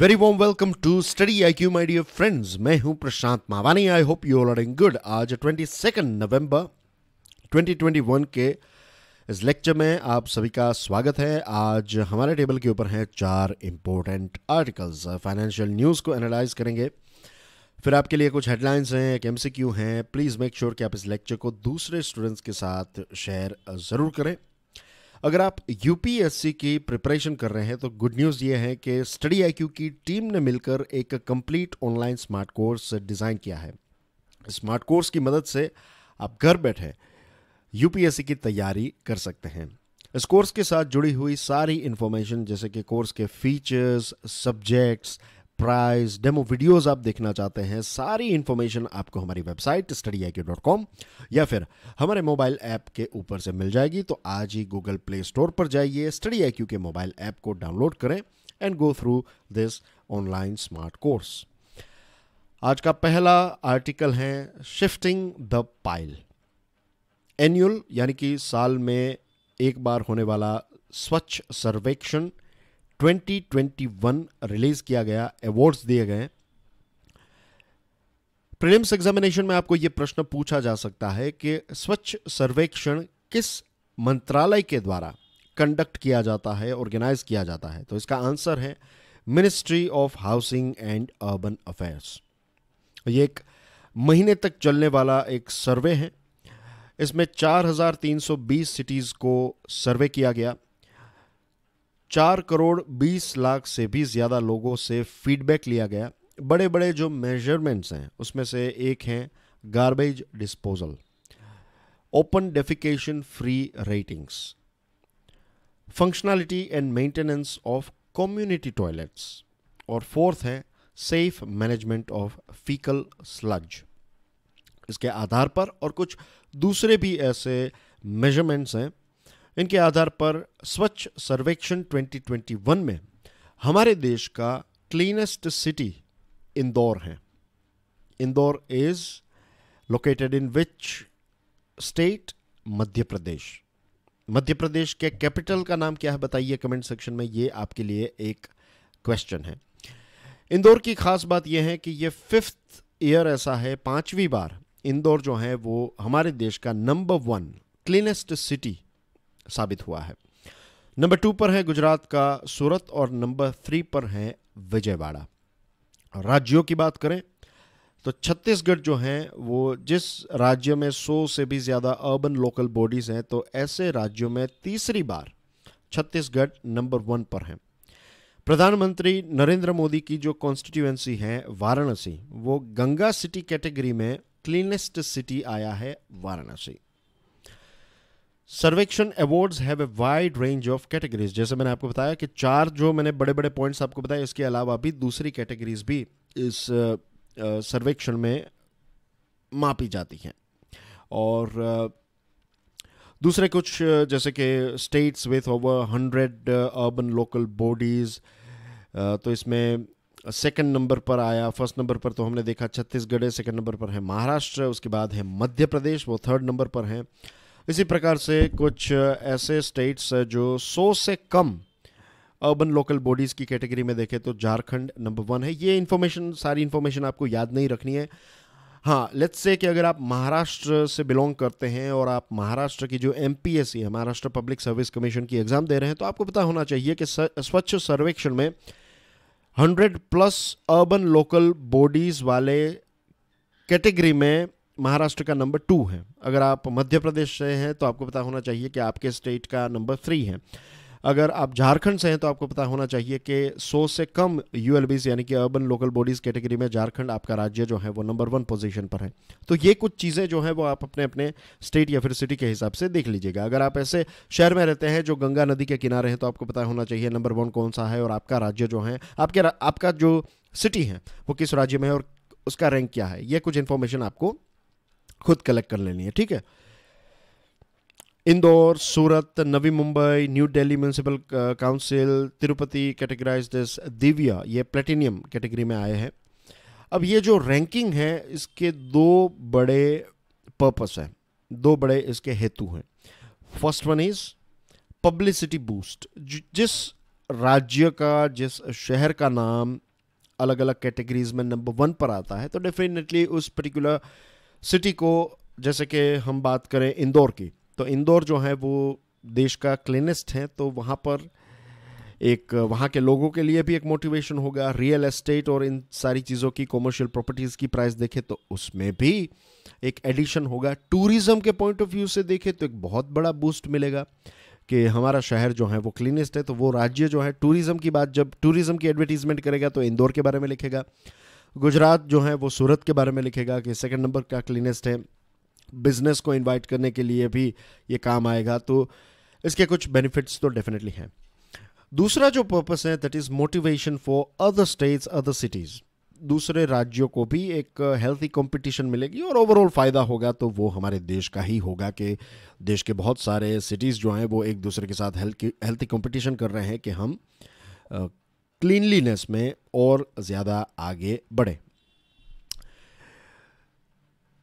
Very warm welcome to study I Q my dear friends मैं हूं Prashant Mavani I hope you all are in good आज twenty second November twenty twenty one के इस lecture में आप सभी का स्वागत है आज हमारे टेबल के ऊपर हैं चार इम्पोर्टेंट आर्टिकल्स फाइनेंशियल न्यूज़ को एनालाइज करेंगे फिर आपके लिए कुछ हेडलाइंस हैं एक एम सी क्यू हैं प्लीज़ मेक श्योर कि आप इस लेक्चर को दूसरे स्टूडेंट्स के साथ शेयर ज़रूर करें अगर आप यूपीएससी की प्रिपरेशन कर रहे हैं तो गुड न्यूज़ ये है कि स्टडी आई की टीम ने मिलकर एक complete online smart course design किया है स्मार्ट कोर्स की मदद से आप घर बैठे यूपीएससी की तैयारी कर सकते हैं इस कोर्स के साथ जुड़ी हुई सारी इन्फॉर्मेशन जैसे कि कोर्स के features subjects price demo videos आप देखना चाहते हैं सारी इंफॉर्मेशन आपको हमारी वेबसाइट स्टडी या फिर हमारे मोबाइल ऐप के ऊपर से मिल जाएगी तो आज ही गूगल प्ले स्टोर पर जाइए स्टडी आई के मोबाइल ऐप को डाउनलोड करें and go through this online smart course आज का पहला आर्टिकल है शिफ्टिंग द पाइल एनुअल यानी कि साल में एक बार होने वाला स्वच्छ सर्वेक्षण 2021 रिलीज किया गया अवार्ड्स दिए गए प्रीलिम्स एग्जामिनेशन में आपको यह प्रश्न पूछा जा सकता है कि स्वच्छ सर्वेक्षण किस मंत्रालय के द्वारा कंडक्ट किया जाता है ऑर्गेनाइज किया जाता है तो इसका आंसर है ministry of housing and urban affairs ये एक महीने तक चलने वाला एक सर्वे है इसमें 4,320 सिटीज़ को सर्वे किया गया चार करोड़ बीस लाख से भी ज़्यादा लोगों से फीडबैक लिया गया बड़े बड़े जो मेजरमेंट्स हैं उसमें से एक हैं garbage disposal open defecation free ratings functionality and maintenance of community toilets और फोर्थ है safe management of faecal sludge इसके आधार पर और कुछ दूसरे भी ऐसे मेजरमेंट्स हैं इनके आधार पर स्वच्छ सर्वेक्षण 2021 में हमारे देश का क्लीनेस्ट सिटी इंदौर है Indore is located in which state Madhya Pradesh Madhya Pradesh के कैपिटल का नाम क्या है बताइए कमेंट सेक्शन में ये आपके लिए एक क्वेश्चन है इंदौर की खास बात यह है कि ये फिफ्थ ईयर ऐसा है पांचवी बार इंदौर जो है वो हमारे देश का नंबर वन क्लीनेस्ट सिटी साबित हुआ है नंबर टू पर है गुजरात का सूरत और नंबर थ्री पर है विजयवाड़ा राज्यों की बात करें तो छत्तीसगढ़ जो हैं वो जिस राज्य में 100 से भी ज़्यादा अर्बन लोकल बॉडीज़ हैं तो ऐसे राज्यों में तीसरी बार छत्तीसगढ़ नंबर वन पर है प्रधानमंत्री नरेंद्र मोदी की जो कॉन्स्टिट्यूएंसी है वाराणसी वो गंगा सिटी कैटेगरी में क्लीनेस्ट सिटी आया है Varanasi Survekshan awards have a wide range of categories जैसे मैंने आपको बताया कि चार जो मैंने बड़े बड़े पॉइंट्स आपको बताए इसके अलावा भी दूसरी कैटेगरीज भी इस सर्वेक्षण में मापी जाती हैं और दूसरे कुछ जैसे कि states with over hundred urban local bodies तो इसमें सेकंड नंबर पर आया फर्स्ट नंबर पर तो हमने देखा छत्तीसगढ़ है सेकंड नंबर पर है महाराष्ट्र उसके बाद है मध्य प्रदेश वो थर्ड नंबर पर हैं इसी प्रकार से कुछ ऐसे स्टेट्स जो सौ से कम अर्बन लोकल बॉडीज़ की कैटेगरी में देखें तो झारखंड नंबर वन है ये इन्फॉर्मेशन सारी इन्फॉर्मेशन आपको याद नहीं रखनी है हाँ लेट्स से कि अगर आप महाराष्ट्र से बिलोंग करते हैं और आप महाराष्ट्र की जो एम है महाराष्ट्र पब्लिक सर्विस कमीशन की एग्ज़ाम दे रहे हैं तो आपको पता होना चाहिए कि स्वच्छ सर्वेक्षण में hundred plus urban local bodies वाले कैटेगरी में महाराष्ट्र का नंबर टू है अगर आप मध्य प्रदेश से हैं तो आपको पता होना चाहिए कि आपके स्टेट का नंबर थ्री है अगर आप झारखंड से हैं तो आपको पता होना चाहिए कि 100 से कम यू यानी कि अर्बन लोकल बॉडीज़ कैटेगरी में झारखंड आपका राज्य जो है वो नंबर वन पोजीशन पर है तो ये कुछ चीज़ें जो हैं वो आप अपने अपने स्टेट या फिर सिटी के हिसाब से देख लीजिएगा अगर आप ऐसे शहर में रहते हैं जो गंगा नदी के किनारे हैं तो आपको पता होना चाहिए नंबर वन कौन सा है और आपका राज्य जो है आपके आपका जो सिटी है वो किस राज्य में है और उसका रैंक क्या है ये कुछ इन्फॉर्मेशन आपको खुद कलेक्ट कर लेनी है ठीक है Indore Surat Navi Mumbai new Delhi municipal council uh, Tirupati categorise this दिव्या ये प्लेटिनियम कैटेगरी में आए हैं अब ये जो रैंकिंग है इसके दो बड़े पर्पस हैं दो बड़े इसके हेतु हैं first one is publicity boost जिस राज्य का जिस शहर का नाम अलग अलग कैटेगरीज में नंबर वन पर आता है तो डेफिनेटली उस पर्टिकुलर सिटी को जैसे कि हम बात करें इंदौर की तो इंदौर जो है वो देश का क्लीनेस्ट है तो वहाँ पर एक वहाँ के लोगों के लिए भी एक मोटिवेशन होगा रियल एस्टेट और इन सारी चीज़ों की कॉमर्शियल प्रॉपर्टीज़ की प्राइस देखें तो उसमें भी एक एडिशन होगा टूरिज़्म के पॉइंट ऑफ व्यू से देखें तो एक बहुत बड़ा बूस्ट मिलेगा कि हमारा शहर जो है वो क्लीनेस्ट है तो वो राज्य जो है टूरिज़्म की बात जब टूरिज़्म की एडवर्टीज़मेंट करेगा तो इंदौर के बारे में लिखेगा गुजरात जो है वो सूरत के बारे में लिखेगा कि सेकंड नंबर का क्लीनेस्ट है बिज़नेस को इनवाइट करने के लिए भी ये काम आएगा तो इसके कुछ बेनिफिट्स तो डेफिनेटली हैं दूसरा जो पर्पस है that is motivation for other states other cities दूसरे राज्यों को भी एक हेल्थी कंपटीशन मिलेगी और ओवरऑल फ़ायदा होगा तो वो हमारे देश का ही होगा कि देश के बहुत सारे सिटीज़ जो हैं वो एक दूसरे के साथ हेल्थी कंपटीशन कर रहे हैं कि हम क्लीनलीनेस में और ज़्यादा आगे बढ़े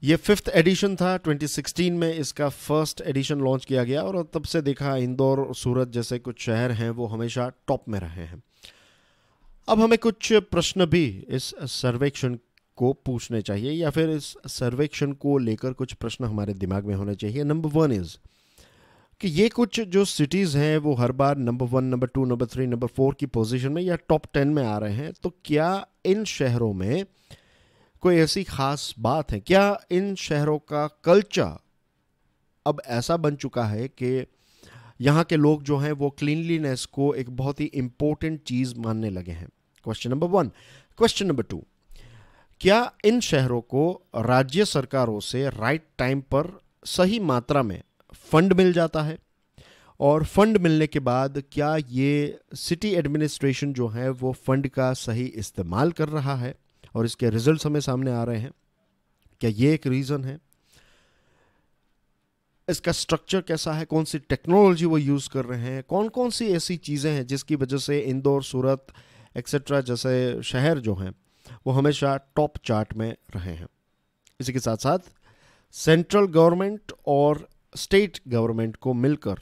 ये फिफ्थ एडिशन था 2016 में इसका फर्स्ट एडिशन लॉन्च किया गया और तब से देखा इंदौर सूरत जैसे कुछ शहर हैं वो हमेशा टॉप में रहे हैं अब हमें कुछ प्रश्न भी इस सर्वेक्षण को पूछने चाहिए या फिर इस सर्वेक्षण को लेकर कुछ प्रश्न हमारे दिमाग में होने चाहिए नंबर वन इज़ कि ये कुछ जो सिटीज़ हैं वो हर बार number one number two number three number four की पोजीशन में या टॉप टेन में आ रहे हैं तो क्या इन शहरों में कोई ऐसी ख़ास बात है क्या इन शहरों का कल्चर अब ऐसा बन चुका है कि यहाँ के लोग जो हैं वो क्लीनलीनेस को एक बहुत ही इम्पोर्टेंट चीज़ मानने लगे हैं question number one question number two क्या इन शहरों को राज्य सरकारों से राइट टाइम पर सही मात्रा में फंड मिल जाता है और फंड मिलने के बाद क्या ये सिटी एडमिनिस्ट्रेशन जो है वो फंड का सही इस्तेमाल कर रहा है और इसके रिजल्ट हमें सामने आ रहे हैं क्या ये एक रीज़न है इसका स्ट्रक्चर कैसा है कौन सी टेक्नोलॉजी वो यूज़ कर रहे हैं कौन कौन सी ऐसी चीज़ें हैं जिसकी वजह से इंदौर सूरत एक्सेट्रा जैसे शहर जो हैं वो हमेशा टॉप चार्ट में रहे हैं इसी के साथ साथ सेंट्रल गवर्नमेंट और स्टेट गवर्नमेंट को मिलकर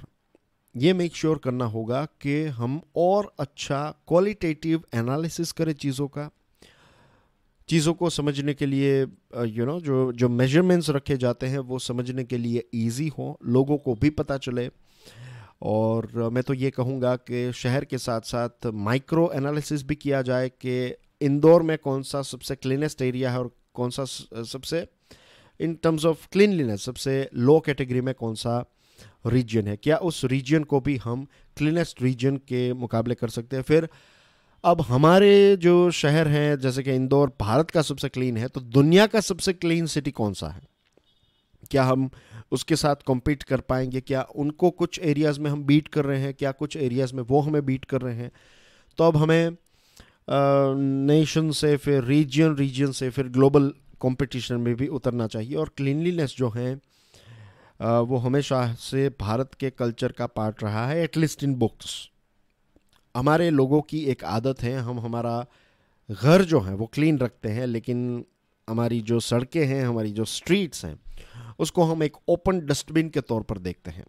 ये मेक श्योर sure करना होगा कि हम और अच्छा क्वालिटेटिव एनालिसिस करें चीज़ों का चीज़ों को समझने के लिए यू uh, नो know, जो जो मेजरमेंट्स रखे जाते हैं वो समझने के लिए इजी हो लोगों को भी पता चले और मैं तो ये कहूँगा कि शहर के साथ साथ माइक्रो एनालिसिस भी किया जाए कि इंदौर में कौन सा सबसे क्लीनेस्ट एरिया है और कौन सा सबसे इन टर्म्स ऑफ क्लीनलीनेस सबसे लो कैटेगरी में कौन सा रीजन है क्या उस रीजन को भी हम क्लीनेस्ट रीजन के मुकाबले कर सकते हैं फिर अब हमारे जो शहर हैं जैसे कि इंदौर भारत का सबसे क्लीन है तो दुनिया का सबसे क्लीन सिटी कौन सा है क्या हम उसके साथ कॉम्पीट कर पाएंगे क्या उनको कुछ एरियाज़ में हम बीट कर रहे हैं क्या कुछ एरियाज़ में वो हमें बीट कर रहे हैं तो अब हमें नेशन से फिर रीजन रीजन से फिर ग्लोबल कंपटीशन में भी उतरना चाहिए और क्लिनलीनेस जो है वो हमेशा से भारत के कल्चर का पार्ट रहा है एटलीस्ट इन बुक्स हमारे लोगों की एक आदत है हम हमारा घर जो है वो क्लीन रखते हैं लेकिन हमारी जो सड़कें हैं हमारी जो स्ट्रीट्स हैं उसको हम एक ओपन डस्टबिन के तौर पर देखते हैं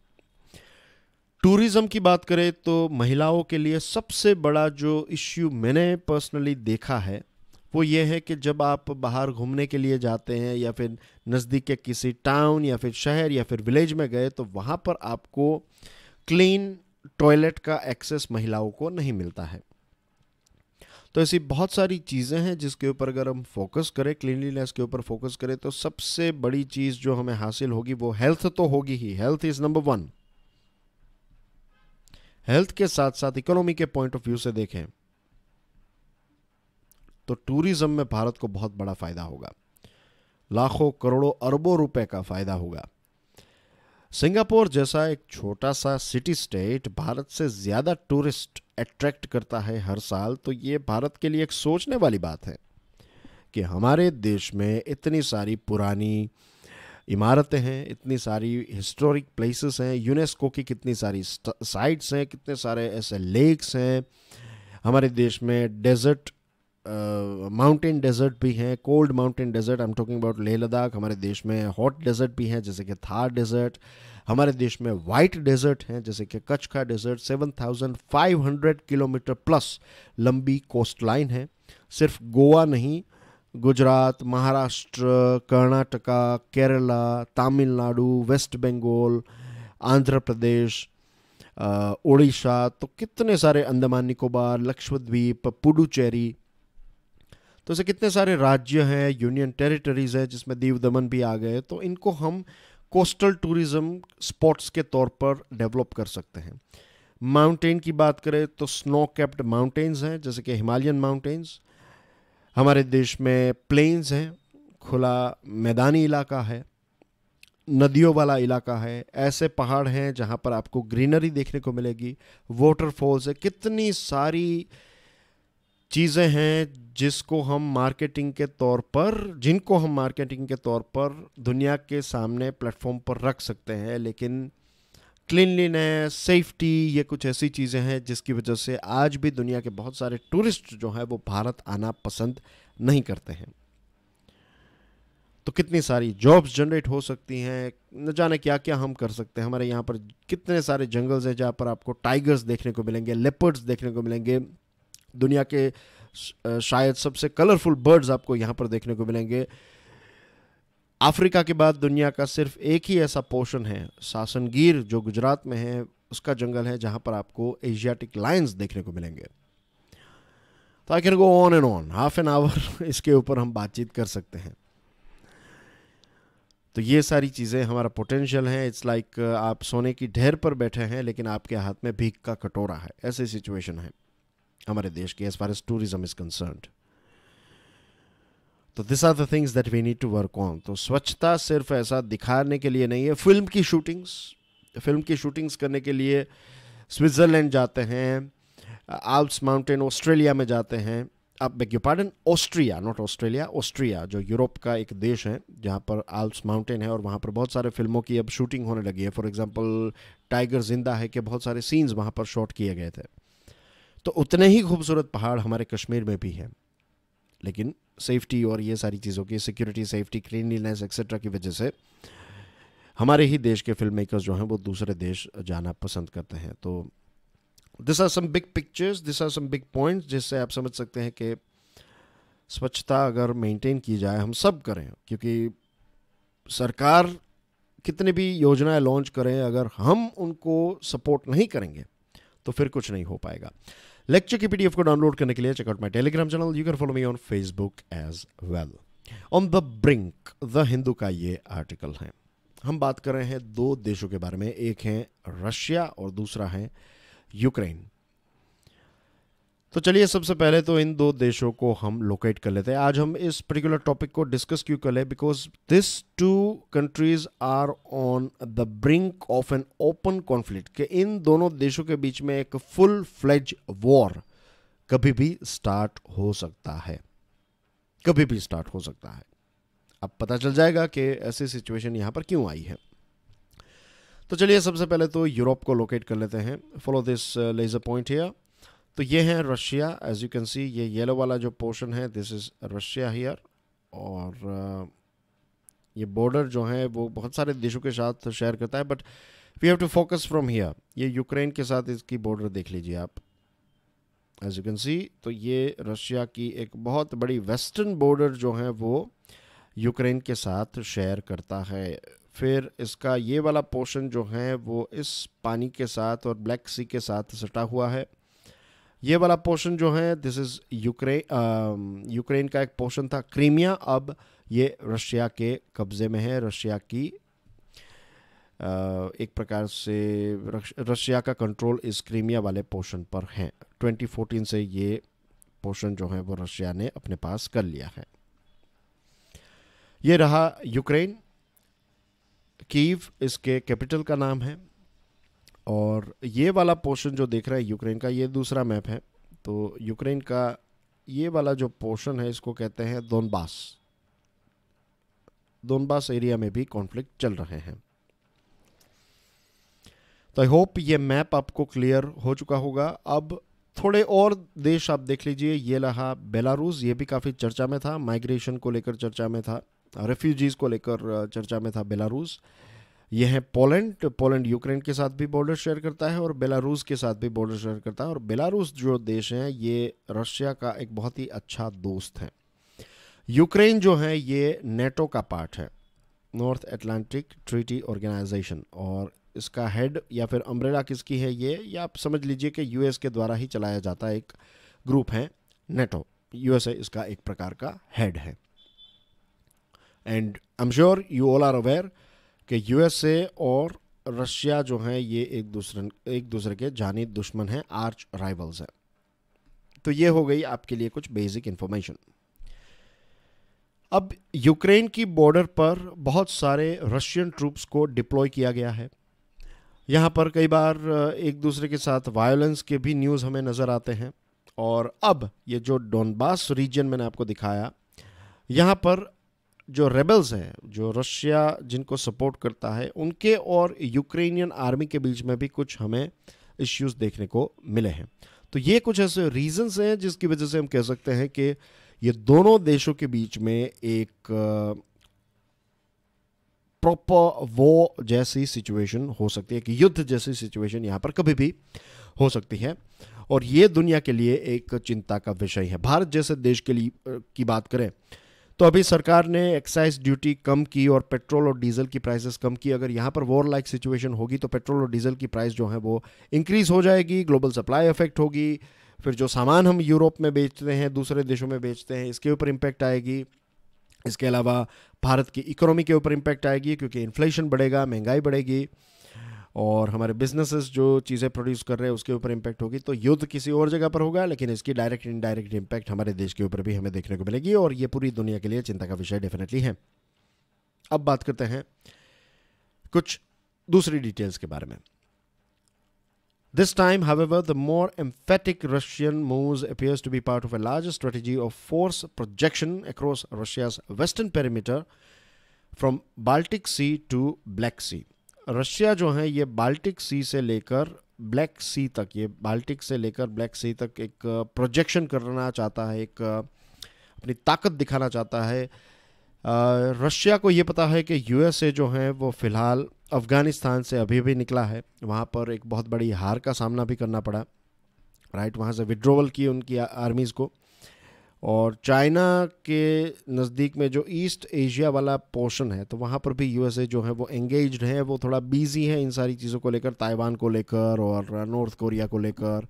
टूरिज़्म की बात करें तो महिलाओं के लिए सबसे बड़ा जो इश्यू मैंने पर्सनली देखा है वो ये है कि जब आप बाहर घूमने के लिए जाते हैं या फिर नज़दीक के किसी टाउन या फिर शहर या फिर विलेज में गए तो वहाँ पर आपको क्लीन टॉयलेट का एक्सेस महिलाओं को नहीं मिलता है तो ऐसी बहुत सारी चीज़ें हैं जिसके ऊपर अगर हम फोकस करें क्लिनलीनेस के ऊपर फोकस करें तो सबसे बड़ी चीज़ जो हमें हासिल होगी वो हेल्थ तो होगी ही health is number one health के साथ साथ इकोनॉमी के पॉइंट ऑफ व्यू से देखें तो टूरिज़्म में भारत को बहुत बड़ा फ़ायदा होगा लाखों करोड़ों अरबों रुपए का फ़ायदा होगा सिंगापुर जैसा एक छोटा सा सिटी स्टेट भारत से ज़्यादा टूरिस्ट अट्रैक्ट करता है हर साल तो ये भारत के लिए एक सोचने वाली बात है कि हमारे देश में इतनी सारी पुरानी इमारतें हैं इतनी सारी हिस्टोरिक प्लेसेस हैं यूनेस्को की कितनी सारी साइट्स हैं कितने सारे ऐसे लेक्स हैं हमारे देश में डेजर्ट माउंटेन डेजर्ट भी हैं cold mountain desert I am talking about Leh Ladakh हमारे देश में हॉट डेजर्ट भी हैं जैसे कि थार डेजर्ट हमारे देश में वाइट डेजर्ट हैं जैसे कि कच्छ का डेजर्ट 7,500 किलोमीटर प्लस लंबी कोस्ट लाइन है सिर्फ गोवा नहीं गुजरात महाराष्ट्र कर्नाटका केरला तमिलनाडु वेस्ट बंगाल आंध्र प्रदेश उड़ीसा तो कितने सारे अंडमान निकोबार लक्षद्वीप पुडुचेरी तो ऐसे कितने सारे राज्य हैं यूनियन टेरिटरीज़ है जिसमें दीव दमन भी आ गए तो इनको हम कोस्टल टूरिज़्म स्पॉट्स के तौर पर डेवलप कर सकते हैं माउंटेन की बात करें तो स्नो कैप्ड माउंटेन्स हैं जैसे कि हिमालयन माउंटेन्स हमारे देश में प्लेन्स हैं खुला मैदानी इलाका है नदियों वाला इलाका है ऐसे पहाड़ हैं जहाँ पर आपको ग्रीनरी देखने को मिलेगी वाटरफॉल्स है कितनी सारी चीज़ें हैं जिसको हम मार्केटिंग के तौर पर जिनको हम मार्केटिंग के तौर पर दुनिया के सामने प्लेटफॉर्म पर रख सकते हैं लेकिन क्लिनलीनेस सेफ्टी ये कुछ ऐसी चीज़ें हैं जिसकी वजह से आज भी दुनिया के बहुत सारे टूरिस्ट जो हैं वो भारत आना पसंद नहीं करते हैं तो कितनी सारी जॉब्स जनरेट हो सकती हैं न जाने क्या क्या हम कर सकते हैं हमारे यहाँ पर कितने सारे जंगल्स हैं जहाँ पर आपको टाइगर्स देखने को मिलेंगे लेपर्ड्स देखने को मिलेंगे दुनिया के शायद सबसे कलरफुल बर्ड्स आपको यहाँ पर देखने को मिलेंगे अफ्रीका के बाद दुनिया का सिर्फ एक ही ऐसा पोर्शन है सासनगीर जो गुजरात में है उसका जंगल है जहाँ पर आपको एशियाटिक लाइन्स देखने को मिलेंगे तो I can go on and on half an hour इसके ऊपर हम बातचीत कर सकते हैं तो ये सारी चीज़ें हमारा पोटेंशियल है इट्स लाइक आप सोने की ढेर पर बैठे हैं लेकिन आपके हाथ में भीख का कटोरा है ऐसे सिचुएशन है हमारे देश की as far as tourism is concern तो this are the things that we need to work on तो स्वच्छता सिर्फ ऐसा दिखाने के लिए नहीं है फिल्म की शूटिंग्स फिल्म की शूटिंग्स करने के लिए स्विट्ज़रलैंड जाते हैं आल्प्स माउंटेन ऑस्ट्रेलिया में जाते हैं आप you pardon Austria not Australia Austria जो यूरोप का एक देश है जहाँ पर आल्प्स माउंटेन है और वहाँ पर बहुत सारे फिल्मों की अब शूटिंग होने लगी है फॉर एग्जांपल टाइगर जिंदा है के बहुत सारे सीन्स वहाँ पर शॉट किए गए थे तो उतने ही खूबसूरत पहाड़ हमारे कश्मीर में भी हैं लेकिन सेफ्टी और ये सारी चीज़ों की सिक्योरिटी सेफ्टी क्लीनलीनेस एक्सेट्रा की वजह से हमारे ही देश के फिल्म मेकर्स जो हैं वो दूसरे देश जाना पसंद करते हैं तो this are some big pictures this are some big points जिससे आप समझ सकते हैं कि स्वच्छता अगर मेंटेन की जाए हम सब करें क्योंकि सरकार कितने भी योजनाएं लॉन्च करें अगर हम उनको सपोर्ट नहीं करेंगे तो फिर कुछ नहीं हो पाएगा लेक्चर की पीडीएफ को डाउनलोड करने के लिए checkout my Telegram channel you can follow me on Facebook as well on the brink the Hindu का ये आर्टिकल है हम बात कर रहे हैं दो देशों के बारे में एक है रशिया और दूसरा है यूक्रेन तो चलिए सबसे पहले तो इन दो देशों को हम लोकेट कर लेते हैं आज हम इस पर्टिकुलर टॉपिक को डिस्कस क्यों कर ले because this two countries are on the brink of an open conflict कि इन दोनों देशों के बीच में एक फुल फ्लेज वॉर कभी भी स्टार्ट हो सकता है कभी भी स्टार्ट हो सकता है अब पता चल जाएगा कि ऐसी सिचुएशन यहां पर क्यों आई है तो चलिए सबसे पहले तो यूरोप को लोकेट कर लेते हैं follow this laser point here तो ये है Russia as you can see ये येलो वाला जो पोर्शन है दिस इज़ रशिया हियर और uh, ये बॉर्डर जो है वो बहुत सारे देशों के साथ शेयर करता है but we have to focus from here ये यूक्रेन के साथ इसकी बॉर्डर देख लीजिए आप एज यू कैन सी तो ये रशिया की एक बहुत बड़ी वेस्टर्न बॉर्डर जो है वो यूक्रेन के साथ शेयर करता है फिर इसका ये वाला पोर्शन जो है वो इस पानी के साथ और ब्लैक सी के साथ सटा हुआ है ये वाला पोर्शन जो है दिस इज यूक्रेन यूक्रेन का एक पोर्शन था क्रीमिया अब ये रशिया के कब्ज़े में है रशिया की Uh, एक प्रकार से रशिया का कंट्रोल इस क्रीमिया वाले पोर्शन पर है 2014 से ये पोर्शन जो है वो रशिया ने अपने पास कर लिया है ये रहा यूक्रेन कीव इसके कैपिटल का नाम है और ये वाला पोर्शन जो देख रहा है यूक्रेन का ये दूसरा मैप है तो यूक्रेन का ये वाला जो पोर्शन है इसको कहते हैं दोनबास दोनबास एरिया में भी कॉन्फ्लिक्ट चल रहे हैं तो आई होप ये मैप आपको क्लियर हो चुका होगा अब थोड़े और देश आप देख लीजिए ये रहा बेलारूस ये भी काफ़ी चर्चा में था माइग्रेशन को लेकर चर्चा में था रेफ्यूजीज़ को लेकर चर्चा में था बेलारूस यह है पोलैंड पोलैंड यूक्रेन के साथ भी बॉर्डर शेयर करता है और बेलारूस के साथ भी बॉर्डर शेयर करता है और बेलारूस जो देश है ये रशिया का एक बहुत ही अच्छा दोस्त है यूक्रेन जो है ये नेटो का पार्ट है नॉर्थ एटलांटिक ट्रीटी ऑर्गेनाइजेशन और इसका हेड या फिर अम्ब्रेला किसकी है ये या आप समझ लीजिए कि यूएस के द्वारा ही चलाया जाता एक ग्रुप है नेटो यूएसए इसका एक प्रकार का हेड है and I am sure you all are aware कि यूएसए और रशिया जो हैं ये एक दूसरे एक दूसरे के जानी दुश्मन हैं आर्च राइवल्स हैं तो ये हो गई आपके लिए कुछ बेसिक इन्फॉर्मेशन अब यूक्रेन की बॉर्डर पर बहुत सारे रशियन ट्रूप्स को डिप्लॉय किया गया है यहाँ पर कई बार uh, एक दूसरे के साथ वायलेंस के भी न्यूज़ हमें नज़र आते हैं और अब ये जो डोनबास रीजन मैंने आपको दिखाया यहाँ पर जो रेबल्स है जो रशिया जिनको सपोर्ट करता है उनके और यूक्रेनियन आर्मी के बीच में भी कुछ हमें इश्यूज देखने को मिले हैं तो ये कुछ ऐसे रीजंस हैं जिसकी वजह से हम कह सकते हैं कि ये दोनों देशों के बीच में एक प्रॉपर वो जैसी सिचुएशन हो सकती है कि युद्ध जैसी सिचुएशन यहाँ पर कभी भी हो सकती है और ये दुनिया के लिए एक चिंता का विषय है भारत जैसे देश के लिए की बात करें तो अभी सरकार ने एक्साइज ड्यूटी कम की और पेट्रोल और डीजल की प्राइसेस कम की अगर यहाँ पर वॉर लाइक सिचुएशन होगी तो पेट्रोल और डीजल की प्राइस जो है वो इंक्रीज़ हो जाएगी ग्लोबल सप्लाई इफेक्ट होगी फिर जो सामान हम यूरोप में बेचते हैं दूसरे देशों में बेचते हैं इसके ऊपर इम्पैक्ट आएगी इसके अलावा भारत की इकोनॉमी के ऊपर इम्पैक्ट आएगी क्योंकि इन्फ्लेशन बढ़ेगा महंगाई बढ़ेगी और हमारे बिजनेसेस जो चीज़ें प्रोड्यूस कर रहे हैं उसके ऊपर इम्पैक्ट होगी तो युद्ध किसी और जगह पर होगा लेकिन इसकी डायरेक्ट इनडायरेक्ट इम्पैक्ट हमारे देश के ऊपर भी हमें देखने को मिलेगी और ये पूरी दुनिया के लिए चिंता का विषय डेफिनेटली है अब बात करते हैं कुछ दूसरी डिटेल्स के बारे में This time, however, the more emphatic Russian moves appears to be part of a larger strategy of force projection across Russia's western perimeter from Baltic Sea to Black Sea. Russia जो है ये Baltic सी से लेकर black सी तक ये Baltic से लेकर black सी तक एक प्रोजेक्शन करना चाहता है एक अपनी ताकत दिखाना चाहता है रशिया को ये पता है कि यूएसए जो है वो फ़िलहाल अफ़गानिस्तान से अभी भी निकला है वहाँ पर एक बहुत बड़ी हार का सामना भी करना पड़ा राइट वहाँ से विड्रोवल की उनकी आर्मीज़ को और चाइना के नज़दीक में जो ईस्ट एशिया वाला पोर्शन है तो वहाँ पर भी यूएसए जो है वो एंगेज है वो थोड़ा बिजी है इन सारी चीज़ों को लेकर ताइवान को लेकर और नॉर्थ कोरिया को लेकर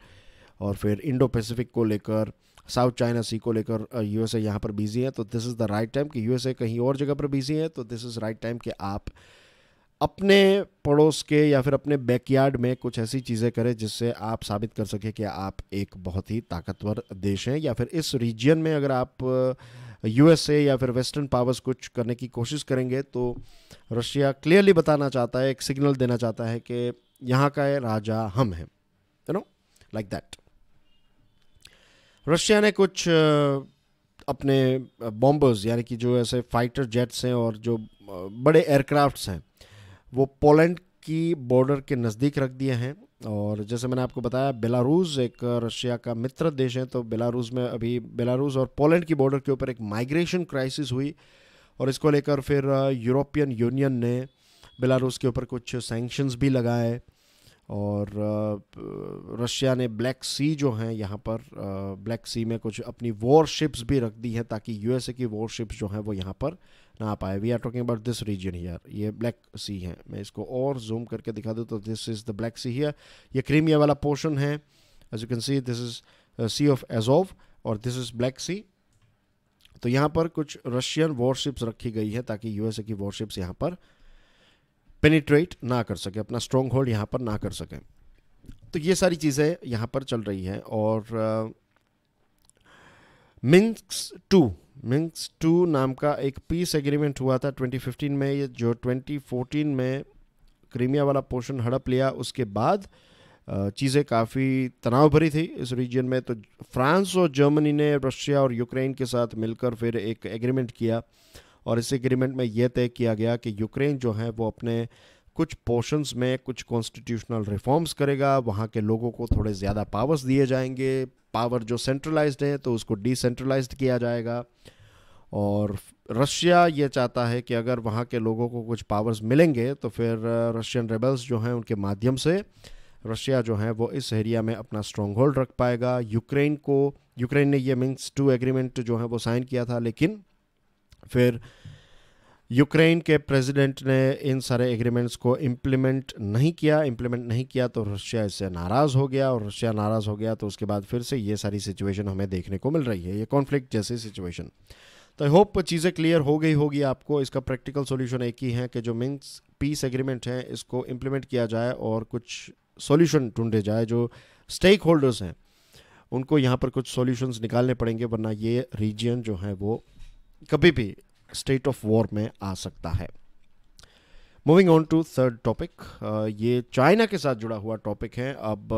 और फिर इंडो पैसिफिक को लेकर साउथ चाइना सी को लेकर यूएसए यहाँ पर बिजी है तो this is the right time कि यूएसए कहीं और जगह पर बिजी है तो दिस इज़ राइट टाइम कि आप अपने पड़ोस के या फिर अपने बैकयार्ड में कुछ ऐसी चीज़ें करें जिससे आप साबित कर सकें कि आप एक बहुत ही ताकतवर देश हैं या फिर इस रीजन में अगर आप यूएसए या फिर वेस्टर्न पावर्स कुछ करने की कोशिश करेंगे तो रशिया क्लियरली बताना चाहता है एक सिग्नल देना चाहता है कि यहाँ का है राजा हम हैं you know like that Russia ने कुछ अपने बॉम्बर्स यानी कि जो ऐसे फाइटर जेट्स हैं और जो बड़े एयरक्राफ्ट्स हैं वो पोलैंड की बॉर्डर के नज़दीक रख दिए हैं और जैसे मैंने आपको बताया बेलारूस एक रशिया का मित्र देश है तो बेलारूस में अभी बेलारूस और पोलैंड की बॉर्डर के ऊपर एक माइग्रेशन क्राइसिस हुई और इसको लेकर फिर यूरोपियन यूनियन ने बेलारूस के ऊपर कुछ सैंक्शंस भी लगाए और रशिया ने ब्लैक सी जो हैं यहाँ पर ब्लैक सी में कुछ अपनी वॉरशिप्स भी रख दी हैं ताकि यूएसए की वॉरशिप्स जो हैं वो यहाँ पर ना आ पाए we are talking about this region here ये ब्लैक सी है मैं इसको और जूम करके दिखा दूँ तो this is the Black Sea here ये क्रीमिया वाला पोर्शन है as you can see this is Sea of Azov और दिस इज़ ब्लैक सी तो यहाँ पर कुछ रशियन वॉरशिप्स रखी गई है ताकि यूएसए की वॉरशिप्स यहाँ पर पेनिट्रेट ना कर सके अपना स्ट्रॉन्ग होल्ड यहाँ पर ना कर सके तो ये सारी चीज़ें यहाँ पर चल रही हैं और मिन्स uh, टू मिंक्स टू नाम का एक पीस एग्रीमेंट हुआ था 2015 में ये जो 2014 में क्रीमिया वाला पोर्शन हड़प लिया उसके बाद चीज़ें काफ़ी तनाव भरी थी इस रीजन में तो फ्रांस और जर्मनी ने रशिया और यूक्रेन के साथ मिलकर फिर एक एग्रीमेंट किया और इस एग्रीमेंट में यह तय किया गया कि यूक्रेन जो है वो अपने कुछ पोर्शंस में कुछ कॉन्स्टिट्यूशनल रिफॉर्म्स करेगा वहाँ के लोगों को थोड़े ज़्यादा पावर्स दिए जाएंगे पावर जो सेंट्रलाइज्ड है तो उसको डिसेंट्रलाइज्ड किया जाएगा और रशिया ये चाहता है कि अगर वहाँ के लोगों को कुछ पावर्स मिलेंगे तो फिर रशियन रेबल्स जो हैं उनके माध्यम से रशिया जो है वो इस एरिया में अपना स्ट्रॉन्ग होल्ड रख पाएगा यूक्रेन को यूक्रेन ने ये मीन्स टू एग्रीमेंट जो है वो साइन किया था लेकिन फिर यूक्रेन के प्रेसिडेंट ने इन सारे एग्रीमेंट्स को इम्प्लीमेंट नहीं किया इम्प्लीमेंट नहीं किया तो रशिया इससे नाराज़ हो गया और रशिया नाराज़ हो गया तो उसके बाद फिर से ये सारी सिचुएशन हमें देखने को मिल रही है ये कॉन्फ्लिक्ट जैसी सिचुएशन तो आई होप चीज़ें क्लियर हो गई होगी आपको इसका प्रैक्टिकल सोल्यूशन एक ही है कि जो मिन्स पीस एग्रीमेंट है इसको इम्प्लीमेंट किया जाए और कुछ सोल्यूशन ढूंढे जाए जो स्टेक होल्डर्स हैं उनको यहाँ पर कुछ सोल्यूशन निकालने पड़ेंगे वरना ये रीजन जो है वो कभी भी स्टेट ऑफ वॉर में आ सकता है moving on to third topic ये चाइना के साथ जुड़ा हुआ टॉपिक है अब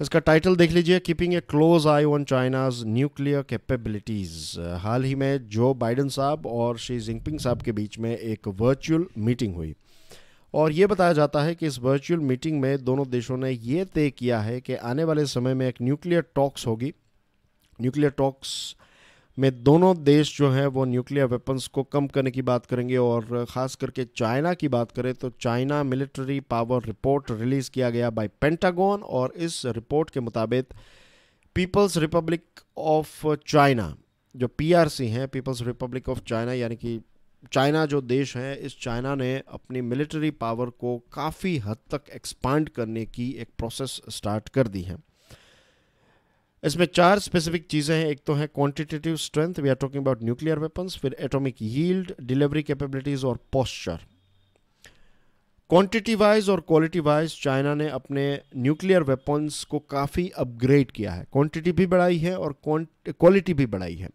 इसका टाइटल देख लीजिए keeping a close eye on China's nuclear capabilities हाल ही में जो बाइडन साहब और शी जिनपिंग साहब के बीच में एक वर्चुअल मीटिंग हुई और ये बताया जाता है कि इस वर्चुअल मीटिंग में दोनों देशों ने ये तय किया है कि आने वाले समय में एक न्यूक्लियर टॉक्स होगी न्यूक्लियर टॉक्स में दोनों देश जो हैं वो न्यूक्लियर वेपन्स को कम करने की बात करेंगे और ख़ास करके चाइना की बात करें तो China military power report release किया गया बाय पेंटागन और इस रिपोर्ट के मुताबिक पीपल्स रिपब्लिक ऑफ चाइना जो पीआरसी हैं पीपल्स रिपब्लिक ऑफ चाइना यानी कि चाइना जो देश है इस चाइना ने अपनी मिलिट्री पावर को काफ़ी हद तक एक्सपांड करने की एक प्रोसेस स्टार्ट कर दी है इसमें चार स्पेसिफिक चीज़ें हैं एक तो है quantitative strength we are talking about nuclear weapons फिर एटॉमिक यील्ड डिलीवरी कैपेबिलिटीज और पोस्चर क्वांटिटी वाइज और क्वालिटी वाइज चाइना ने अपने न्यूक्लियर वेपन्स को काफ़ी अपग्रेड किया है क्वांटिटी भी बढ़ाई है और क्वालिटी भी बढ़ाई है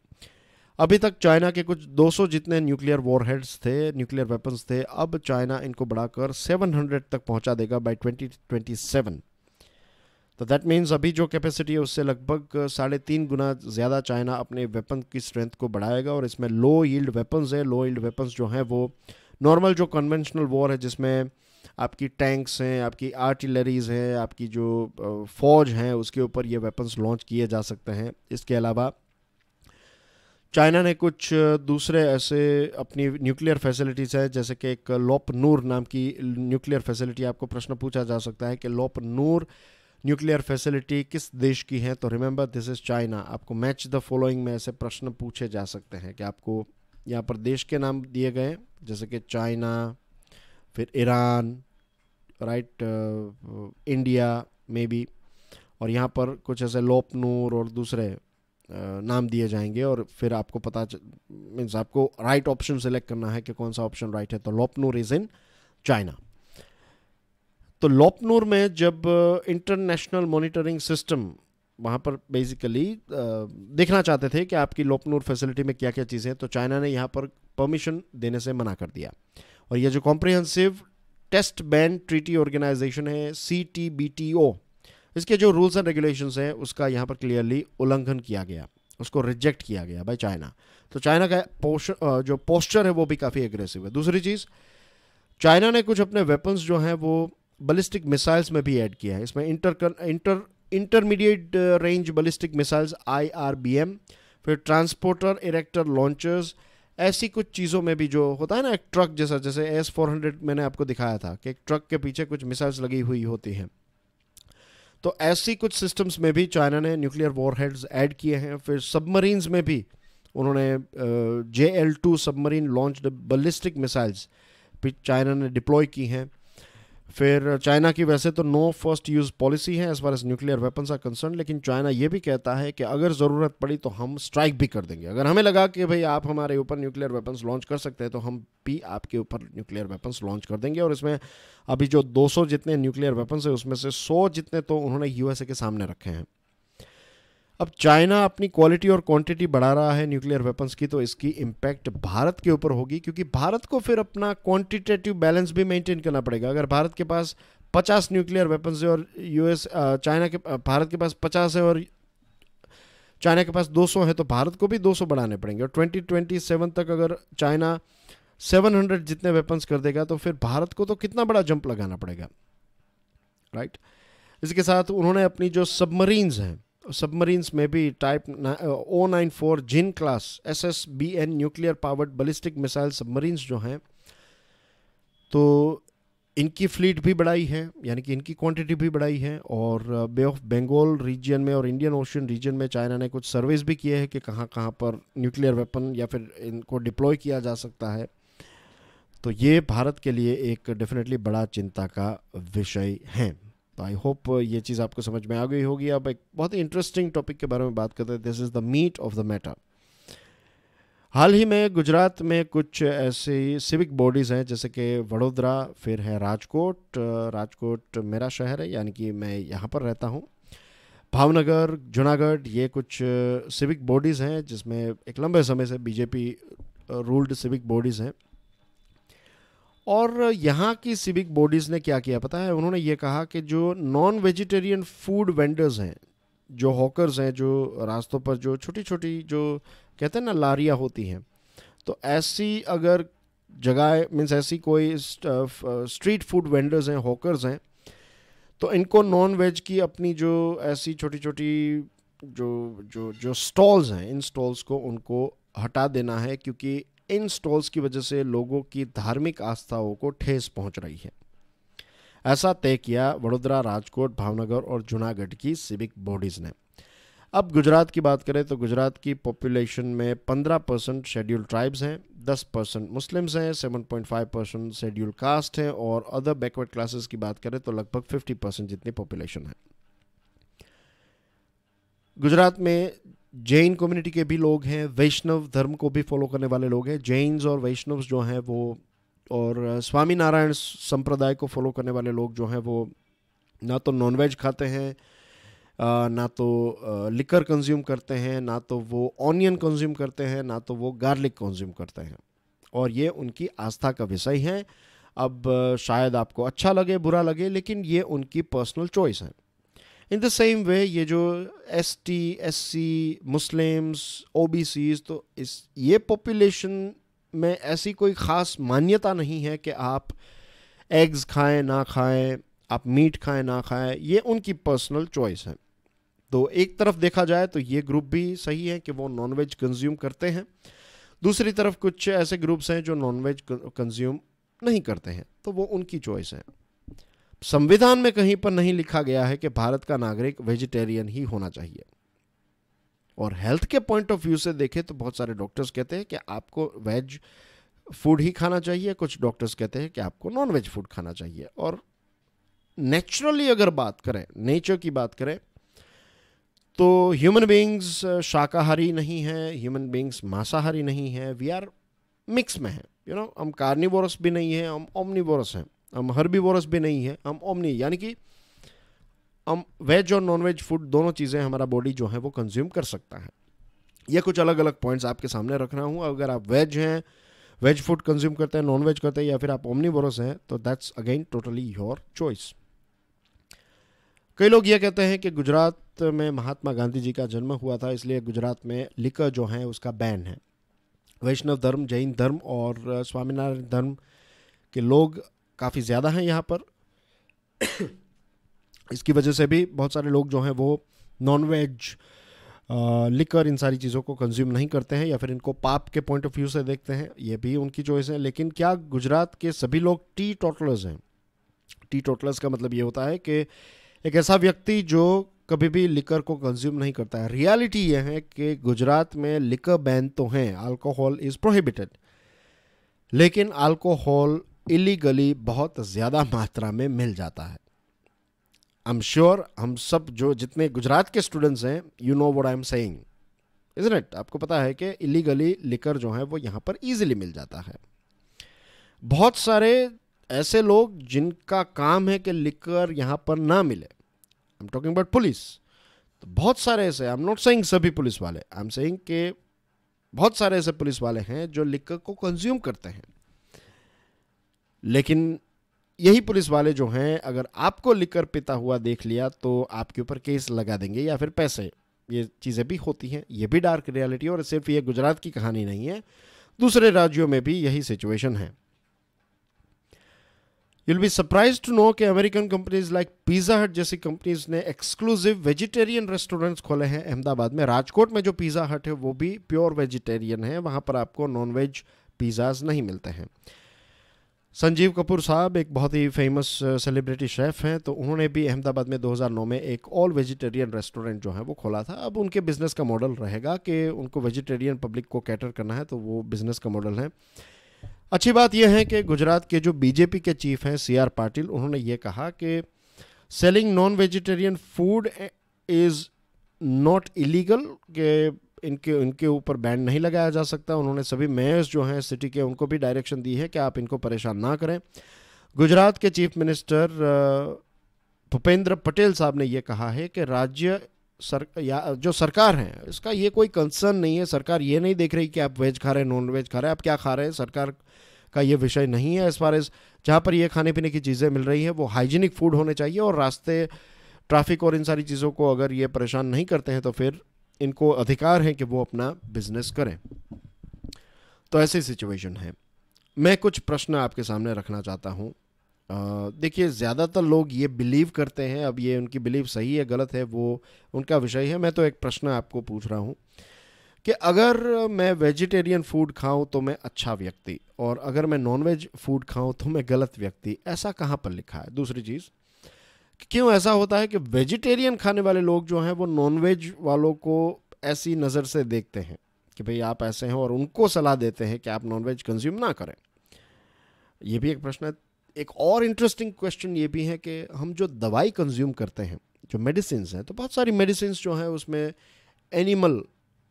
अभी तक चाइना के कुछ 200 जितने न्यूक्लियर वॉरहेड्स थे न्यूक्लियर वेपन्स थे अब चाइना इनको बढ़ाकर 700 तक पहुंचा देगा बाय 2027 तो दैट मीन्स अभी जो कैपेसिटी है उससे लगभग साढ़े तीन गुना ज़्यादा चाइना अपने वेपन की स्ट्रेंथ को बढ़ाएगा और इसमें लो यील्ड वेपन्स है लो यील्ड वेपन्स जो हैं वो नॉर्मल जो कन्वेंशनल वॉर है जिसमें आपकी टैंक्स हैं आपकी आर्टिलरीज हैं आपकी जो फौज हैं उसके ऊपर ये वेपन्स लॉन्च किए जा सकते हैं इसके अलावा चाइना ने कुछ दूसरे ऐसे अपनी न्यूक्लियर फैसिलिटीज़ है जैसे कि एक लोप नूर नाम की न्यूक्लियर फैसिलिटी आपको प्रश्न पूछा जा सकता है कि लोप नूर न्यूक्लियर फैसिलिटी किस देश की है तो रिमेंबर दिस इज़ चाइना आपको मैच द फॉलोइंग में ऐसे प्रश्न पूछे जा सकते हैं कि आपको यहाँ पर देश के नाम दिए गए जैसे कि चाइना फिर Iran right India may be और यहाँ पर कुछ ऐसे लोप नूर और दूसरे uh, नाम दिए जाएंगे और फिर आपको पता मीन्स आपको राइट ऑप्शन सेलेक्ट करना है कि कौन सा ऑप्शन राइट है तो लोपनूर इज़ इन चाइना तो लोपनूर में जब इंटरनेशनल मॉनिटरिंग सिस्टम वहाँ पर बेसिकली देखना चाहते थे कि आपकी लोपनूर फैसिलिटी में क्या क्या चीज़ें तो चाइना ने यहाँ पर परमिशन देने से मना कर दिया और यह जो comprehensive test ban treaty organisation है C T B T O इसके जो रूल्स एंड रेगुलेशंस हैं उसका यहाँ पर क्लियरली उल्लंघन किया गया उसको रिजेक्ट किया गया बाय चाइना तो चाइना का जो पोस्चर है वो भी काफ़ी एग्रेसिव है दूसरी चीज़ चाइना ने कुछ अपने वेपन्स जो हैं वो बलिस्टिक मिसाइल्स में भी ऐड किया है इसमें inter inter intermediate range ballistic missiles IRBM फिर ट्रांसपोर्टर इरेक्टर लॉन्चर्स ऐसी कुछ चीज़ों में भी जो होता है ना एक ट्रक जैसा जैसे एस फोर हंड्रेड मैंने आपको दिखाया था कि एक ट्रक के पीछे कुछ मिसाइल्स लगी हुई होती हैं तो ऐसी कुछ सिस्टम्स में भी चाइना ने न्यूक्लियर वॉरहेड्स ऐड किए हैं फिर सबमरीन्स में भी उन्होंने J L two submarine launch ballistic missiles भी चाइना ने डिप्लॉय की हैं फिर चाइना की वैसे तो नो फर्स्ट यूज़ पॉलिसी है as far as nuclear weapons are concern लेकिन चाइना ये भी कहता है कि अगर ज़रूरत पड़ी तो हम स्ट्राइक भी कर देंगे अगर हमें लगा कि भाई आप हमारे ऊपर न्यूक्लियर वेपन्स लॉन्च कर सकते हैं तो हम भी आपके ऊपर न्यूक्लियर वेपन्स लॉन्च कर देंगे और इसमें अभी जो 200 जितने न्यूक्लियर वेपन्स है उसमें से 100 जितने तो उन्होंने यूएसए के सामने रखे हैं अब चाइना अपनी क्वालिटी और क्वांटिटी बढ़ा रहा है न्यूक्लियर वेपन्स की तो इसकी इम्पैक्ट भारत के ऊपर होगी क्योंकि भारत को फिर अपना क्वांटिटेटिव बैलेंस भी मेंटेन करना पड़ेगा अगर भारत के पास पचास न्यूक्लियर वेपन्स है और यूएस चाइना के भारत के पास पचास है और चाइना के पास 200 है तो भारत को भी 200 बढ़ाने पड़ेंगे और 2027 तक अगर चाइना 700 जितने वेपन्स कर देगा तो फिर भारत को तो कितना बड़ा जंप लगाना पड़ेगा राइट right? इसके साथ उन्होंने अपनी जो सबमरीन्स हैं submarines may be type 094 Jin class S S B N nuclear powered ballistic missile submarines जो हैं तो इनकी फ्लीट भी बढ़ाई है यानी कि इनकी क्वांटिटी भी बढ़ाई है और बे ऑफ बंगाल रीजन में और इंडियन ओशन रीजन में चाइना ने कुछ सर्वेस भी किए हैं कि कहाँ कहाँ पर न्यूक्लियर वेपन या फिर इनको डिप्लॉय किया जा सकता है तो ये भारत के लिए एक डेफिनेटली बड़ा चिंता का विषय है तो आई होप uh, ये चीज़ आपको समझ में आ गई होगी अब एक बहुत ही इंटरेस्टिंग टॉपिक के बारे में बात करते हैं this is the meat of the matter हाल ही में गुजरात में कुछ ऐसी सिविक बॉडीज़ हैं जैसे कि वडोदरा फिर है राजकोट uh, राजकोट मेरा शहर है यानी कि मैं यहाँ पर रहता हूँ भावनगर जूनागढ़ ये कुछ सिविक uh, बॉडीज़ हैं जिसमें एक लंबे समय से बीजेपी रूल्ड सिविक बॉडीज़ हैं और यहाँ की सिविक बॉडीज़ ने क्या किया पता है उन्होंने ये कहा कि जो नॉन वेजिटेरियन फूड वेंडर्स हैं जो हॉकर्स हैं जो रास्तों पर जो छोटी छोटी जो कहते हैं ना लारियाँ होती हैं तो ऐसी अगर जगह मीन्स ऐसी कोई स्ट्रीट फूड वेंडर्स हैं हॉकर्स हैं तो इनको नॉन वेज की अपनी जो ऐसी छोटी छोटी जो जो जो स्टॉल्स हैं इन स्टॉल्स को उनको हटा देना है क्योंकि इन स्टॉल्स की वजह से लोगों की धार्मिक आस्थाओं को ठेस पहुंच रही है ऐसा तय किया वडोदरा राजकोट भावनगर और जूनागढ़ की सिविक बॉडीज़ ने अब गुजरात की बात करें तो गुजरात की पॉपुलेशन में 15 परसेंट शेड्यूल ट्राइब्स हैं 10 परसेंट मुस्लिम्स हैं 7.5 परसेंट शेड्यूल कास्ट हैं और अदर बैकवर्ड क्लासेस की बात करें तो लगभग 50 परसेंट जितनी पॉपुलेशन है गुजरात में जैन कम्युनिटी के भी लोग हैं वैष्णव धर्म को भी फॉलो करने वाले लोग हैं जैन्स और वैष्णव जो हैं वो और स्वामी नारायण संप्रदाय को फॉलो करने वाले लोग जो हैं वो ना तो नॉनवेज खाते हैं ना तो लिकर कंज्यूम करते हैं ना तो वो ऑनियन कंज्यूम करते हैं ना तो वो गार्लिक कंज्यूम करते हैं और ये उनकी आस्था का विषय है अब शायद आपको अच्छा लगे बुरा लगे लेकिन ये उनकी पर्सनल चॉइस है इन द सेम वे ये जो S T S C Muslims O B Cs तो इस ये पॉपुलेशन में ऐसी कोई ख़ास मान्यता नहीं है कि आप एग्स खाएं ना खाएं आप मीट खाएं ना खाएं ये उनकी पर्सनल चॉइस है तो एक तरफ देखा जाए तो ये ग्रुप भी सही है कि वो नॉनवेज कंज्यूम करते हैं दूसरी तरफ कुछ ऐसे ग्रुप्स हैं जो नॉनवेज कंज्यूम नहीं करते हैं तो वो उनकी चॉइस है संविधान में कहीं पर नहीं लिखा गया है कि भारत का नागरिक वेजिटेरियन ही होना चाहिए और हेल्थ के पॉइंट ऑफ व्यू से देखें तो बहुत सारे डॉक्टर्स कहते हैं कि आपको वेज फूड ही खाना चाहिए कुछ डॉक्टर्स कहते हैं कि आपको नॉन वेज फूड खाना चाहिए और नेचुरली अगर बात करें नेचर की बात करें तो ह्यूमन बींग्स uh, शाकाहारी नहीं है ह्यूमन बींग्स मांसाहारी नहीं है वी आर मिक्स में है यू you नो know, हम कार्निवोरस भी नहीं है हम ओमनीवोरस हैं हम हर भी वोरस भी नहीं है हम ओमनी यानी कि हम वेज और नॉन वेज फूड दोनों चीज़ें हमारा बॉडी जो है वो कंज्यूम कर सकता है ये कुछ अलग अलग पॉइंट्स आपके सामने रख रहा हूँ अगर आप वेज हैं वेज फूड कंज्यूम करते हैं नॉन वेज करते हैं या फिर आप ओमनी बोरस हैं तो that's again totally your choice कई लोग ये कहते हैं कि गुजरात में महात्मा गांधी जी का जन्म हुआ था इसलिए गुजरात में लिकर जो है उसका बैन है वैष्णव धर्म जैन धर्म और स्वामीनारायण धर्म के लोग काफ़ी ज़्यादा हैं यहाँ पर इसकी वजह से भी बहुत सारे लोग जो हैं वो नॉन वेज लिकर इन सारी चीज़ों को कंज्यूम नहीं करते हैं या फिर इनको पाप के पॉइंट ऑफ व्यू से देखते हैं ये भी उनकी चॉइस है लेकिन क्या गुजरात के सभी लोग टी टोटलर्स हैं टी टोटलर्स का मतलब ये होता है कि एक ऐसा व्यक्ति जो कभी भी लिकर को कंज्यूम नहीं करता है रियलिटी ये है कि गुजरात में लिकर बैन तो हैं अल्कोहल इज़ प्रोहिबिटेड लेकिन अल्कोहल इलीगली बहुत ज़्यादा मात्रा में मिल जाता है आई एम श्योर हम सब जो जितने गुजरात के स्टूडेंट्स हैं you know what I am saying isn't it आपको पता है कि इलीगली लिकर जो है वो यहाँ पर ईजिली मिल जाता है बहुत सारे ऐसे लोग जिनका काम है कि लिकर यहाँ पर ना मिले I am talking about police तो बहुत सारे ऐसे आई एम नॉट सेइंग सभी पुलिस वाले आई एम सेइंग के बहुत सारे ऐसे पुलिस वाले हैं जो लिकर को कंज्यूम करते हैं लेकिन यही पुलिस वाले जो हैं अगर आपको लिकर पिता हुआ देख लिया तो आपके ऊपर केस लगा देंगे या फिर पैसे ये चीज़ें भी होती हैं ये भी डार्क रियलिटी और सिर्फ ये गुजरात की कहानी नहीं है दूसरे राज्यों में भी यही सिचुएशन है you'll be surprise to know कि American companies like Pizza Hut जैसी कंपनीज ने एक्सक्लूसिव वेजिटेरियन रेस्टोरेंट्स खोले हैं अहमदाबाद में राजकोट में जो पिज़्ज़ा हट है वो भी प्योर वेजिटेरियन है वहाँ पर आपको नॉन वेज पिज़्ज़ाज नहीं मिलते हैं संजीव कपूर साहब एक बहुत ही फेमस सेलिब्रिटी शेफ़ हैं तो उन्होंने भी अहमदाबाद में 2009 में एक ऑल वेजिटेरियन रेस्टोरेंट जो है वो खोला था अब उनके बिज़नेस का मॉडल रहेगा कि उनको वेजिटेरियन पब्लिक को कैटर करना है तो वो बिज़नेस का मॉडल है अच्छी बात यह है कि गुजरात के जो बीजेपी के चीफ हैं सी आर पाटिल उन्होंने ये कहा कि selling non vegetarian food is not illegal के इनके उनके ऊपर बैन नहीं लगाया जा सकता उन्होंने सभी मेयर्स जो हैं सिटी के उनको भी डायरेक्शन दी है कि आप इनको परेशान ना करें गुजरात के चीफ मिनिस्टर भूपेंद्र पटेल साहब ने ये कहा है कि राज्य सर या जो सरकार है इसका ये कोई कंसर्न नहीं है सरकार ये नहीं देख रही कि आप वेज खा रहे हैं नॉन वेज खा रहे हैं आप क्या खा रहे हैं सरकार का ये विषय नहीं है एज फार एज जहाँ पर ये खाने पीने की चीज़ें मिल रही हैं वो हाइजीनिक फूड होने चाहिए और रास्ते ट्रैफिक और इन सारी चीज़ों को अगर ये परेशान नहीं करते हैं तो फिर इनको अधिकार है कि वो अपना बिजनेस करें तो ऐसी सिचुएशन है मैं कुछ प्रश्न आपके सामने रखना चाहता हूँ देखिए ज़्यादातर लोग ये बिलीव करते हैं अब ये उनकी बिलीव सही है गलत है वो उनका विषय है मैं तो एक प्रश्न आपको पूछ रहा हूँ कि अगर मैं वेजिटेरियन फूड खाऊं तो मैं अच्छा व्यक्ति और अगर मैं नॉनवेज फूड खाऊं तो मैं गलत व्यक्ति ऐसा कहाँ पर लिखा है दूसरी चीज़ क्यों ऐसा होता है कि वेजिटेरियन खाने वाले लोग जो हैं वो नॉनवेज वालों को ऐसी नज़र से देखते हैं कि भाई आप ऐसे हैं और उनको सलाह देते हैं कि आप नॉनवेज कंज्यूम ना करें ये भी एक प्रश्न है एक और इंटरेस्टिंग क्वेश्चन ये भी है कि हम जो दवाई कंज्यूम करते हैं जो मेडिसिन हैं तो बहुत सारी मेडिसिन जो हैं उसमें एनिमल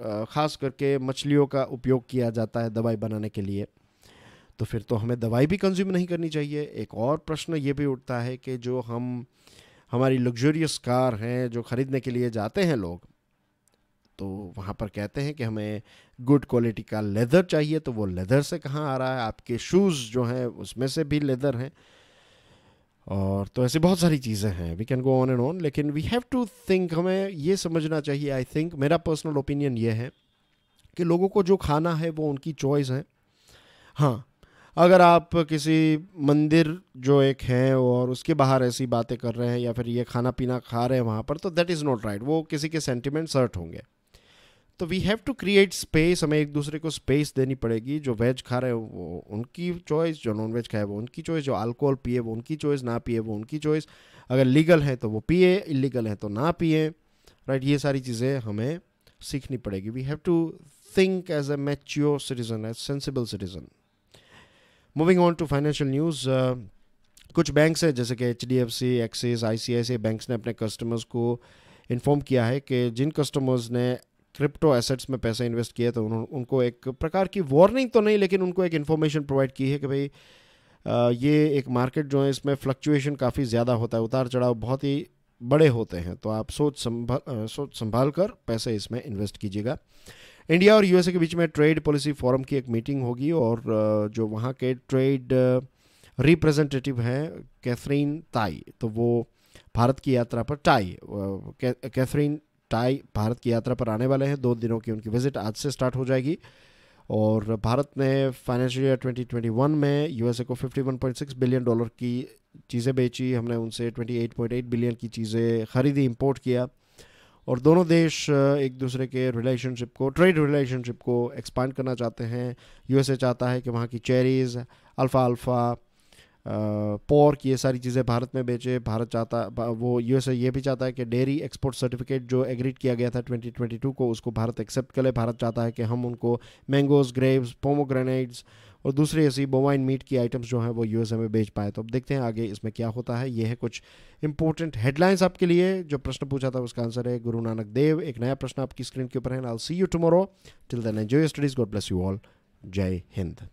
ख़ास करके मछलियों का उपयोग किया जाता है दवाई बनाने के लिए तो फिर तो हमें दवाई भी कंज्यूम नहीं करनी चाहिए एक और प्रश्न ये भी उठता है कि जो हम हमारी लग्जरियस कार हैं जो ख़रीदने के लिए जाते हैं लोग तो वहाँ पर कहते हैं कि हमें गुड क्वालिटी का लेदर चाहिए तो वो लेदर से कहाँ आ रहा है आपके शूज़ जो हैं उसमें से भी लेदर हैं और तो ऐसी बहुत सारी चीज़ें हैं we can go on and on लेकिन वी हैव टू थिंक हमें ये समझना चाहिए आई थिंक मेरा पर्सनल ओपिनियन ये है कि लोगों को जो खाना है वो उनकी चॉइस है हाँ अगर आप किसी मंदिर जो एक हैं और उसके बाहर ऐसी बातें कर रहे हैं या फिर ये खाना पीना खा रहे हैं वहाँ पर तो दैट इज़ नॉट राइट वो किसी के सेंटिमेंट्स हर्ट होंगे तो we have to create space हमें एक दूसरे को स्पेस देनी पड़ेगी जो वेज खा रहे हो वो उनकी चॉइस जो नॉन वेज खाए वो उनकी चॉइस जो अल्कोहल पिए वो उनकी चॉइस ना पिए वो उनकी चॉइस अगर लीगल है तो वो पिए इलीगल है तो ना पिए राइट ये सारी चीज़ें हमें सीखनी पड़ेगी we have to think as a mature citizen as sensible citizen moving on to financial news कुछ बैंक्स हैं जैसे कि H D F C Axis I C I C banks ने अपने कस्टमर्स को इन्फॉर्म किया है कि जिन कस्टमर्स ने क्रिप्टो एसेट्स में पैसा इन्वेस्ट किया तो उन्होंने उनको एक प्रकार की वार्निंग तो नहीं लेकिन उनको एक इन्फॉर्मेशन प्रोवाइड की है कि भाई ये एक मार्केट जो है इसमें फ्लक्चुएशन काफ़ी ज़्यादा होता है उतार चढ़ाव बहुत ही बड़े होते हैं तो आप सोच संभाल सोच संभाल कर पैसे इसमें इन्वेस्ट कीजिएगा इंडिया और यूएसए के बीच में ट्रेड पॉलिसी फोरम की एक मीटिंग होगी और जो वहाँ के ट्रेड रिप्रेजेंटेटिव हैं कैथरीन ताई तो वो भारत की यात्रा पर टाई कैथरीन टाई भारत की यात्रा पर आने वाले हैं दो दिनों की उनकी विजिट आज से स्टार्ट हो जाएगी और भारत ने फाइनेंशियल ईयर 2021 में यूएसए को 51.6 बिलियन डॉलर की चीज़ें बेची हमने उनसे 28.8 बिलियन की चीज़ें खरीदी इंपोर्ट किया और दोनों देश एक दूसरे के रिलेशनशिप को ट्रेड रिलेशनशिप को एक्सपांड करना चाहते हैं यूएसए चाहता है कि वहाँ की चेरीज़ अल्फ़ा अल्फ़ा पोर्क ये सारी चीज़ें भारत में बेचे भारत चाहता वो यूएसए ये भी चाहता है कि डेयरी एक्सपोर्ट सर्टिफिकेट जो एग्रीड किया गया था 2022 को उसको भारत एक्सेप्ट करे भारत चाहता है कि हम उनको मैंगोज़ ग्रेव्स पोमोग्रेनेड्स और दूसरी ऐसी बोवाइन मीट की आइटम्स जो हैं वो यू में बेच पाए तो अब देखते हैं आगे इसमें क्या होता है ये है कुछ इंपॉर्टेंट हेडलाइंस आपके लिए जो प्रश्न पूछा था उसका आंसर है गुरु नानक देव एक नया प्रश्न आपकी स्क्रीन के ऊपर है I see you tomorrow till then enjoy studies God bless you all जय हिंद